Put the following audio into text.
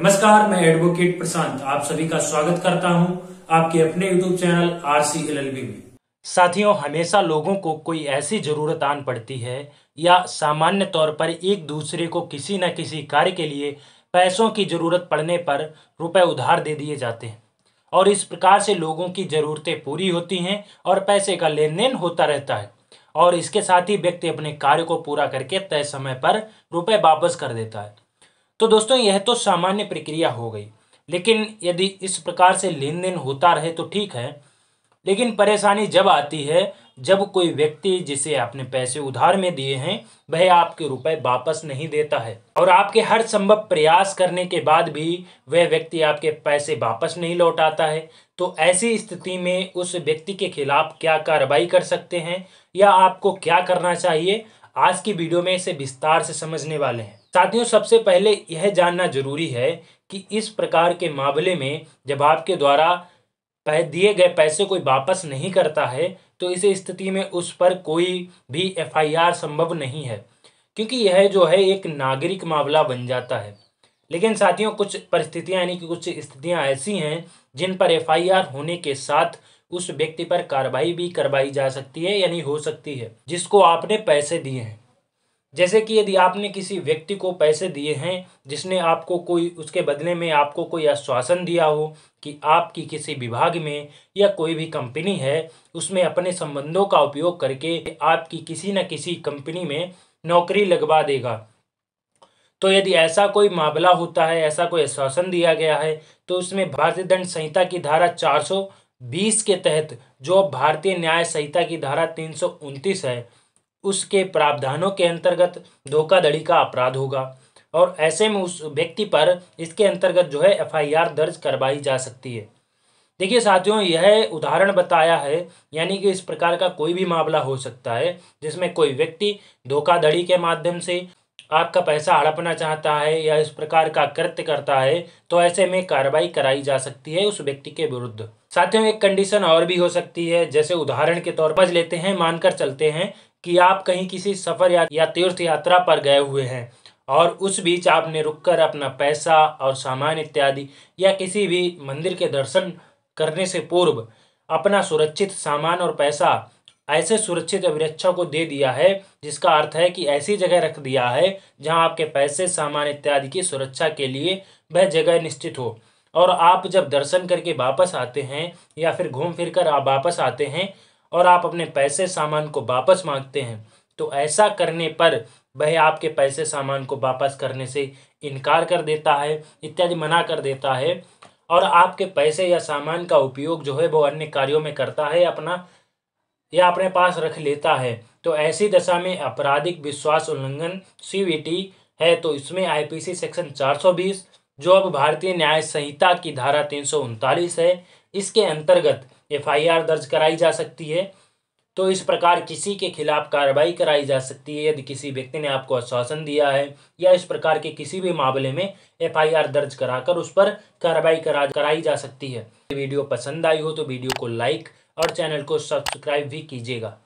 नमस्कार मैं एडवोकेट प्रशांत आप सभी का स्वागत करता हूं आपके अपने YouTube channel R C L L B में साथियों हमेशा लोगों को कोई ऐसी जरूरत आन पड़ती है या सामान्य तौर पर एक दूसरे को किसी न किसी कार्य के लिए पैसों की जरूरत पड़ने पर रुपए उधार दे दिए जाते हैं और इस प्रकार से लोगों की ज़रूरतें पूरी होती हैं और पैसे का लेन देन होता रहता है और इसके साथ ही व्यक्ति अपने कार्य को पूरा करके तय समय पर रुपए वापस कर देता है तो दोस्तों यह तो सामान्य प्रक्रिया हो गई लेकिन यदि इस प्रकार से लेन देन होता रहे तो ठीक है लेकिन परेशानी जब आती है जब कोई व्यक्ति जिसे आपने पैसे उधार में दिए हैं वह आपके रुपए वापस नहीं देता है और आपके हर संभव प्रयास करने के बाद भी वह व्यक्ति आपके पैसे वापस नहीं लौटाता है तो ऐसी स्थिति में उस व्यक्ति के खिलाफ क्या कार्रवाई कर सकते हैं या आपको क्या करना चाहिए आज की वीडियो में इसे विस्तार से समझने वाले हैं साथियों सबसे पहले यह जानना जरूरी है कि इस प्रकार के मामले में जब आपके द्वारा दिए गए पैसे कोई वापस नहीं करता है तो इस स्थिति में उस पर कोई भी एफआईआर संभव नहीं है क्योंकि यह जो है एक नागरिक मामला बन जाता है लेकिन साथियों कुछ परिस्थितियां यानी कि कुछ स्थितियां ऐसी हैं जिन पर एफआईआर होने के साथ उस व्यक्ति पर कार्रवाई भी करवाई जा सकती है यानी हो सकती है जिसको आपने पैसे दिए हैं जैसे कि यदि आपने किसी व्यक्ति को पैसे दिए हैं जिसने आपको कोई उसके बदले में आपको कोई आश्वासन दिया हो कि आपकी किसी विभाग में या कोई भी कंपनी है उसमें अपने संबंधों का उपयोग करके आपकी किसी न किसी कंपनी में नौकरी लगवा देगा तो यदि ऐसा कोई मामला होता है ऐसा कोई आश्वासन दिया गया है तो उसमें भारतीय दंड संहिता की धारा 420 के तहत जो भारतीय न्याय संहिता की धारा तीन है उसके प्रावधानों के अंतर्गत धोखाधड़ी का अपराध होगा और ऐसे में उस व्यक्ति पर इसके अंतर्गत जो है एफआईआर दर्ज करवाई जा सकती है देखिए साथियों यह उदाहरण बताया है यानी कि इस प्रकार का कोई भी मामला हो सकता है जिसमें कोई व्यक्ति धोखाधड़ी के माध्यम से आपका पैसा हड़पना चाहता है या इस प्रकार का कृत्य करता है तो ऐसे में कार्रवाई कराई जा सकती है उस व्यक्ति के विरुद्ध साथियों एक कंडीशन और भी हो सकती है जैसे उदाहरण के तौर पर लेते हैं मानकर चलते हैं कि आप कहीं किसी सफ़र या, या तीर्थ यात्रा पर गए हुए हैं और उस बीच आपने रुककर अपना पैसा और सामान इत्यादि या किसी भी मंदिर के दर्शन करने से पूर्व अपना सुरक्षित सामान और पैसा ऐसे सुरक्षित अभिरक्षा को दे दिया है जिसका अर्थ है कि ऐसी जगह रख दिया है जहां आपके पैसे सामान इत्यादि की सुरक्षा के लिए वह जगह निश्चित हो और आप जब दर्शन करके वापस आते हैं या फिर घूम फिर कर आप वापस आते हैं और आप अपने पैसे सामान को वापस मांगते हैं तो ऐसा करने पर वह आपके पैसे सामान को वापस करने से इनकार कर देता है इत्यादि मना कर देता है और आपके पैसे या सामान का उपयोग जो है वो अन्य कार्यों में करता है अपना या अपने पास रख लेता है तो ऐसी दशा में आपराधिक विश्वास उल्लंघन सी है तो इसमें आईपीसी सेक्शन चार जो अब भारतीय न्याय संहिता की धारा तीन है इसके अंतर्गत एफआईआर दर्ज कराई जा सकती है तो इस प्रकार किसी के खिलाफ कार्रवाई कराई जा सकती है यदि किसी व्यक्ति ने आपको आश्वासन दिया है या इस प्रकार के किसी भी मामले में एफआईआर दर्ज कराकर उस पर कार्रवाई करा कराई जा सकती है वीडियो पसंद आई हो तो वीडियो को लाइक और चैनल को सब्सक्राइब भी कीजिएगा